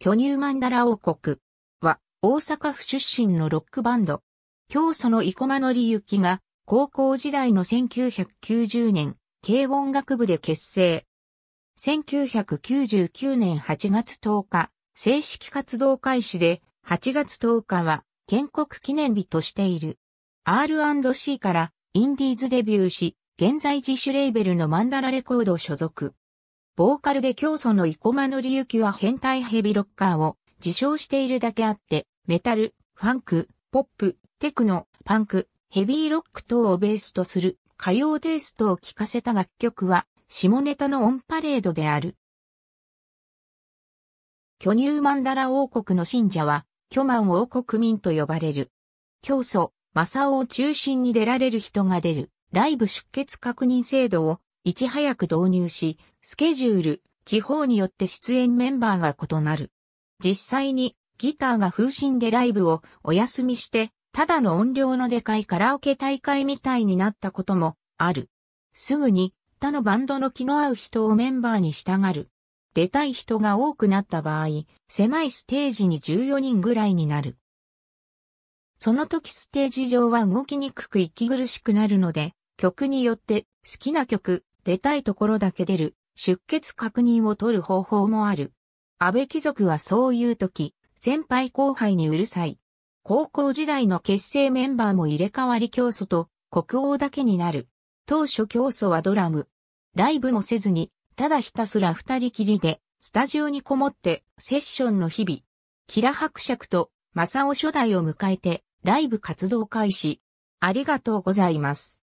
巨乳マンダラ王国は大阪府出身のロックバンド。教祖の生駒のりゆきが高校時代の1990年、軽音楽部で結成。1999年8月10日、正式活動開始で8月10日は建国記念日としている。R&C からインディーズデビューし、現在自主レーベルのマンダラレコード所属。ボーカルで教祖の生駒のりゆきは変態ヘビロッカーを自称しているだけあって、メタル、ファンク、ポップ、テクノ、パンク、ヘビーロック等をベースとする歌謡テイストを聴かせた楽曲は、下ネタのオンパレードである。巨乳マンダラ王国の信者は、巨万王国民と呼ばれる。教祖、マサオを中心に出られる人が出る、ライブ出血確認制度をいち早く導入し、スケジュール、地方によって出演メンバーが異なる。実際にギターが風神でライブをお休みして、ただの音量のでかいカラオケ大会みたいになったこともある。すぐに他のバンドの気の合う人をメンバーに従る。出たい人が多くなった場合、狭いステージに14人ぐらいになる。その時ステージ上は動きにくく息苦しくなるので、曲によって好きな曲、出たいところだけ出る、出血確認を取る方法もある。安倍貴族はそういう時、先輩後輩にうるさい。高校時代の結成メンバーも入れ替わり競争と国王だけになる。当初競争はドラム。ライブもせずに、ただひたすら二人きりで、スタジオにこもってセッションの日々。キラ伯爵と正雄初代を迎えて、ライブ活動開始。ありがとうございます。